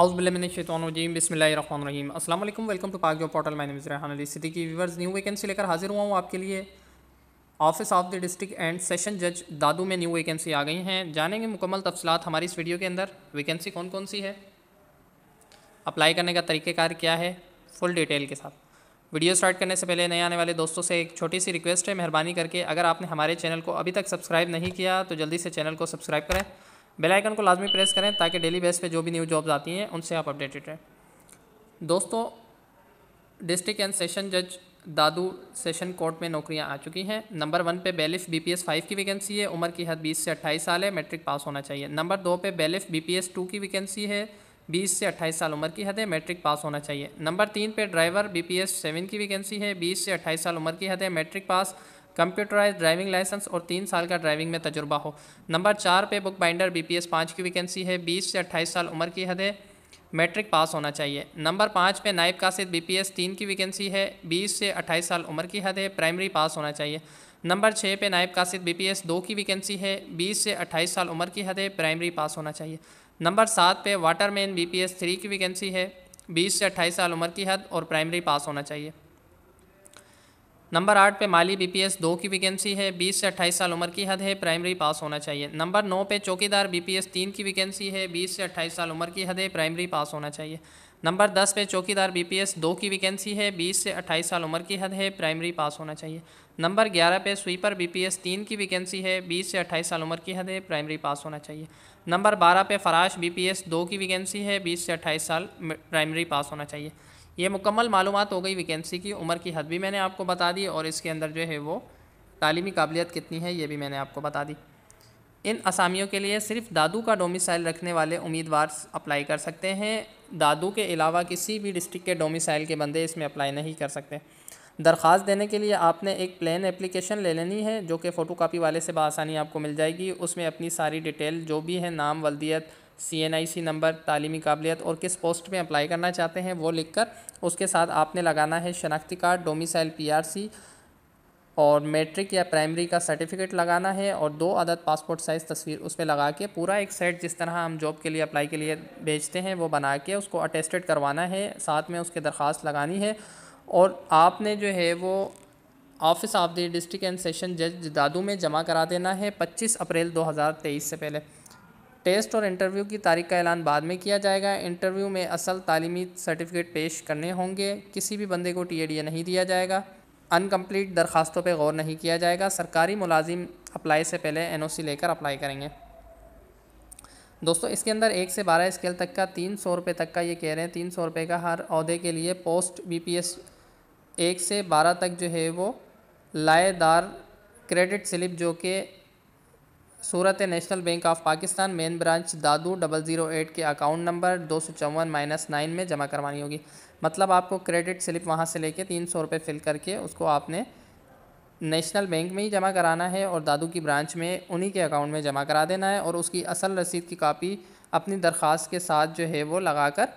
आउज़बिल्लिमिनशैतवानजीम बसमीम असल welcome to Pak जो portal my name Siddiqui new vacancy लेकर हाजिर हुआ हूँ आपके लिए office of the district and session जज दादू में न्यू वैकेंसी आ गई हैं जानेंगे मुकम्मल तफसलत हमारी इस वीडियो के अंदर वैकेंसी कौन कौन सी है अप्लाई करने का तरीक़ेकार क्या है फुल डिटेल के साथ वीडियो स्टार्ट करने से पहले नए आने वाले दोस्तों से एक छोटी सी रिक्वेस्ट है मेहरबानी करके अगर आपने हमारे चैनल को अभी तक सब्सक्राइब नहीं किया तो जल्दी से चैनल को सब्सक्राइब करें बेल आइकन को लाजमी प्रेस करें ताकि डेली बेस पे जो भी न्यू जॉब्स आती हैं उनसे आप अपडेटेड रहें दोस्तों डिस्ट्रिक्ट एंड सेशन जज दादू सेशन कोर्ट में नौकरियां आ चुकी हैं नंबर वन पे bailiff B P S five की वैकेंसी है उम्र की हद बीस से अट्ठाईस साल है मैट्रिक पास होना चाहिए नंबर दो पे bailiff B P S two की वैकेंसी है बीस से अट्ठाईस साल उम्र की हद है मैट्रिक पास होना चाहिए नंबर तीन पे driver B P S seven की वैकेंसी है बीस से अट्ठाईस साल उम्र की हद है matric pass computerised driving licence और तीन साल का ड्राइविंग में तजुर्बा हो नंबर चार पे book binder B P S पाँच की वैकेंसी है बीस से अट्ठाईस साल उम्र की हद है मैट्रिक पास होना चाहिए नंबर पाँच पे नायब कासिद बी पी एस तीन की वैकेंसी है बीस से अट्ठाईस साल उम्र की हद है प्राइमरी पास होना चाहिए नंबर छः पे नायब कासिद बी पी एस दो की वैकेंसी है बीस से अट्ठाईस साल उम्र की हद है प्राइमरी पास होना चाहिए नंबर सात पे waterman B P S three की वैकेंसी है बीस से अट्ठाईस साल उम्र की हद और प्राइमरी पास होना चाहिए नंबर आठ पे माली बीपीएस दो की वैकेंसी है बीस से अट्ठाईस साल उम्र की हद है प्राइमरी पास होना चाहिए नंबर नौ पे चौकीदार बीपीएस तीन की वैकेंसी है बीस से अट्ठाईस साल उम्र की हद है प्राइमरी पास होना चाहिए नंबर दस पे चौकीदार बीपीएस दो की वैकेंसी है बीस से अट्ठाईस साल उम्र की हद है प्राइमरी पास होना चाहिए नंबर ग्यारह पे स्वीपर बी तीन की वैकेंसी है बीस से अट्ठाईस साल उम्र की हद है प्राइमरी पास होना चाहिए नंबर बारह पे फराश बी दो की वैकेंसी है बीस से अट्ठाईस साल प्राइमरी पास होना चाहिए ये मुकम्मल मालूम हो गई वैकेंसी की उम्र की हद भी मैंने आपको बता दी और इसके अंदर जो है वो तालीमी काबिलियत कितनी है ये भी मैंने आपको बता दी इन असामियों के लिए सिर्फ दादू का डोमिसाइल रखने वाले उम्मीदवार अप्लाई कर सकते हैं दादू के अलावा किसी भी डिस्ट्रिक्ट के डोमिसाइल के बंदे इसमें अप्लाई नहीं कर सकते दरख्वास्त देने के लिए आपने एक प्लान एप्लीकेशन ले लेनी है जो कि फ़ोटो कापी वाले से बसानी आपको मिल जाएगी उसमें अपनी सारी डिटेल जो भी है नाम वल्दियत सी एन आई सी नंबर तालीमी काबिलियत और किस पोस्ट में अप्लाई करना चाहते हैं वो लिख कर उसके साथ आपने लगाना है शनाख्ती card domicile P R C और मैट्रिक या प्राइमरी का सर्टिफिकेट लगाना है और दो अदद पासपोर्ट साइज़ तस्वीर उस पर लगा के पूरा एक सेट जिस तरह हम जॉब के लिए अप्लाई के लिए भेजते हैं वो बना के उसको अटेस्टेड करवाना है साथ में उसके दरख्वास्त लगानी है और आपने जो है वो office of the district and session जज दादू में जमा करा देना है 25 अप्रैल 2023 से पहले टेस्ट और इंटरव्यू की तारीख का ऐलान बाद में किया जाएगा इंटरव्यू में असल तालीमी सर्टिफिकेट पेश करने होंगे किसी भी बंदे को टी नहीं दिया जाएगा अनकम्प्लीट दरख्वास्तों पर गौर नहीं किया जाएगा सरकारी मुलाजिम अप्लाई से पहले एन लेकर अप्लाई करेंगे दोस्तों इसके अंदर एक से बारह स्केल तक का तीन सौ रुपये तक का ये कह रहे हैं तीन सौ रुपये का हर अहदे के लिए पोस्ट बीपीएस एक से बारह तक जो है वो लाएदार क्रेडिट स्लिप जो कि सूरत National Bank of Pakistan main branch Dadu double zero eight के अकाउंट नंबर दो सौ चौवन माइनस नाइन में जमा करवानी होगी मतलब आपको क्रेडिट स्लिप वहाँ से लेके तीन सौ रुपये फिल करके उसको आपने नेशनल बैंक में ही जमा कराना है और दादू की ब्रांच में उन्हीं के अकाउंट में जमा करा देना है और उसकी असल रसीद की कापी अपनी दरख्वास्त के साथ जो है वो लगा कर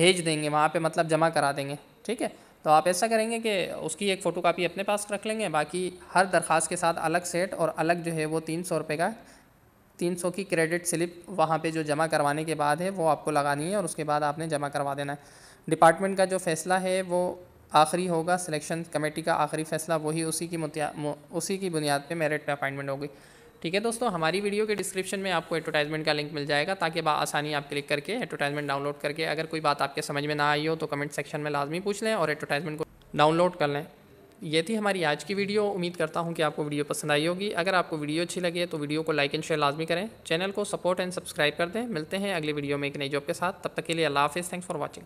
भेज देंगे वहाँ पर मतलब जमा करा देंगे ठीक है तो आप ऐसा करेंगे कि उसकी एक फ़ोटो कापी अपने पास रख लेंगे बाकी हर दरख्वास्त के साथ अलग सेट और अलग जो है वो तीन सौ रुपये का तीन सौ की क्रेडिट स्लिप वहाँ पे जो जमा करवाने के बाद है वो आपको लगानी है और उसके बाद आपने जमा करवा देना है डिपार्टमेंट का जो फैसला है वो आखिरी होगा सिलेक्शन कमेटी का आखिरी फैसला वही उसी की उसी की बुनियाद पर मेरिट पर अपॉइंटमेंट होगी ठीक है दोस्तों हमारी वीडियो के डिस्क्रिप्शन में आपको एडवर्टाइजमेंट का लिंक मिल जाएगा ताकि आसानी आप क्लिक करके एडवर्टाइजमेंट डाउनलोड करके अगर कोई बात आपके समझ में ना आई हो तो कमेंट सेक्शन में लाजमी पूछ लें और एडवर्टाइजमेंट को डाउनलोड कर लें ये थी हमारी आज की वीडियो उम्मीद करता हूँ कि आपको वीडियो पसंद आई होगी अगर आपको वीडियो अच्छी लगे तो वीडियो को लाइक एंड शेयर लाजमी करें चैनल को सपोर्ट एंड सब्सक्राइब कर दें मिलते हैं अगली वीडियो में एक नई जॉब के साथ तब तक के लिए अल्लाह हाफिज़ थैंक्स फॉर वॉचिंग